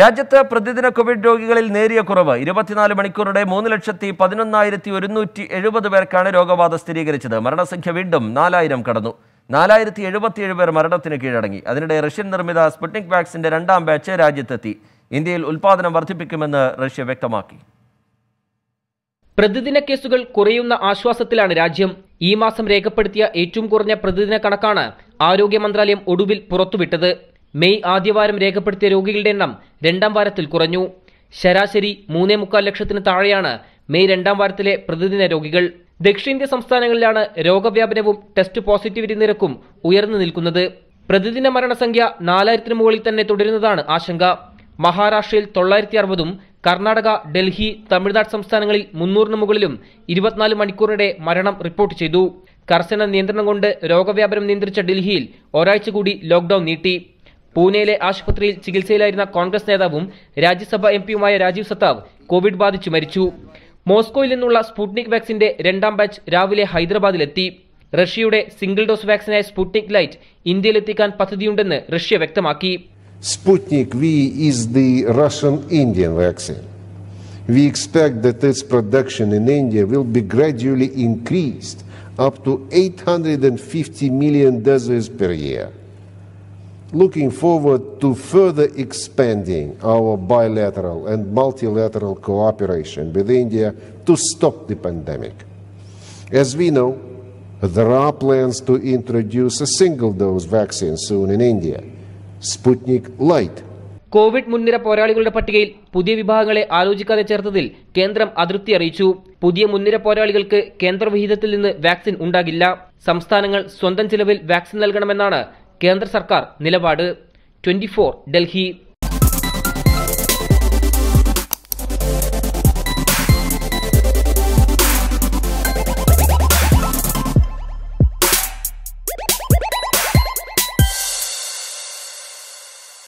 രാജ്യത്ത് പ്രതിദിന കോവിഡ് രോഗികളിൽ നേരിയ കുറവ് ഇരുപത്തിനാല് മണിക്കൂറുടെ മൂന്ന് ലക്ഷത്തി പതിനൊന്നായിരത്തി ഒരുന്നൂറ്റി എഴുപത് പേർക്കാണ് രോഗബാധ സ്ഥിരീകരിച്ചത് മരണസംഖ്യ വീണ്ടും നാലായിരം കടന്നു നാലായിരത്തി എഴുപത്തിയേഴ് പേർ മരണത്തിന് കീഴടങ്ങി അതിനിടെ റഷ്യൻ നിർമ്മിത സ്പുട്നിക് വാക്സിന്റെ രണ്ടാം ബാച്ച് രാജ്യത്തെത്തി ഇന്ത്യയിൽ ഉൽപാദനം വർദ്ധിപ്പിക്കുമെന്ന് റഷ്യ വ്യക്തമാക്കി പ്രതിദിന കേസുകൾ കുറയുന്ന ആശ്വാസത്തിലാണ് രാജ്യം ഈ മാസം രേഖപ്പെടുത്തിയ ഏറ്റവും കുറഞ്ഞ പ്രതിദിന കണക്കാണ് ആരോഗ്യ മന്ത്രാലയം ഒടുവിൽ പുറത്തുവിട്ടത് മെയ് ആദ്യവാരം രേഖപ്പെടുത്തിയ രോഗികളുടെ എണ്ണം രണ്ടാം വാരത്തിൽ കുറഞ്ഞു ശരാശരി മൂന്നേ മുക്കാൽ ലക്ഷത്തിന് താഴെയാണ് മെയ് രണ്ടാം വാരത്തിലെ പ്രതിദിന രോഗികൾ ദക്ഷിണേന്ത്യ സംസ്ഥാനങ്ങളിലാണ് രോഗവ്യാപനവും ടെസ്റ്റ് പോസിറ്റിവിറ്റി നിരക്കും ഉയർന്നു നിൽക്കുന്നത് പ്രതിദിന മരണസംഖ്യ നാലായിരത്തിന് മുകളിൽ തന്നെ തുടരുന്നതാണ് ആശങ്ക മഹാരാഷ്ട്രയിൽ തൊള്ളായിരത്തി അറുപതും കർണാടക ഡൽഹി തമിഴ്നാട് സംസ്ഥാനങ്ങളിൽ മുന്നൂറിന് മുകളിലും ഇരുപത്തിനാല് മണിക്കൂറിടെ മരണം റിപ്പോർട്ട് ചെയ്തു കർശന നിയന്ത്രണം കൊണ്ട് രോഗവ്യാപനം നിയന്ത്രിച്ച ഡൽഹിയിൽ ഒരാഴ്ച കൂടി ലോക്ഡൌൺ നീട്ടി പൂനെയിലെ ആശുപത്രിയിൽ ചികിത്സയിലായിരുന്ന കോൺഗ്രസ് നേതാവും രാജ്യസഭാ എം പിയുമായ രാജീവ് സത്താവ് കോവിഡ് ബാധിച്ചു മരിച്ചു മോസ്കോയിൽ നിന്നുള്ള സ്പുട്നിക് വാക്സിന്റെ രണ്ടാം ബാച്ച് രാവിലെ ഹൈദരാബാദിലെത്തി റഷ്യയുടെ സിംഗിൾ ഡോസ് വാക്സിനായ സ്പുട്നിക് ലൈറ്റ് ഇന്ത്യയിലെത്തിക്കാൻ പദ്ധതിയുണ്ടെന്ന് റഷ്യ വ്യക്തമാക്കി Sputnik V is the Russian Indian vaccine We expect that its production in India will be gradually increased up to 850 million doses per year. looking forward to further expanding our bilateral and multilateral cooperation with India to stop the pandemic. As we know, there are plans to introduce a single dose vaccine soon in India, Sputnik Light. Covid മുൻനിര പോരാളികളുടെ പട്ടികയിൽ പുതിയ വിഭാഗങ്ങളെ ആലോചിക്കാതെ ചേർത്തതിൽ കേന്ദ്രം അതൃപ്തി അറിയിച്ചു പുതിയ മുൻനിര പോരാളികൾക്ക് കേന്ദ്രവിഹിതത്തിൽ നിന്ന് വാക്സിൻ ഉണ്ടാകില്ല സംസ്ഥാനങ്ങൾ സ്വന്തം ചിലവിൽ വാക്സിൻ നൽകണമെന്നാണ് കേന്ദ്ര സർക്കാർ നിലപാട് ട്വൻറ്റി ഡൽഹി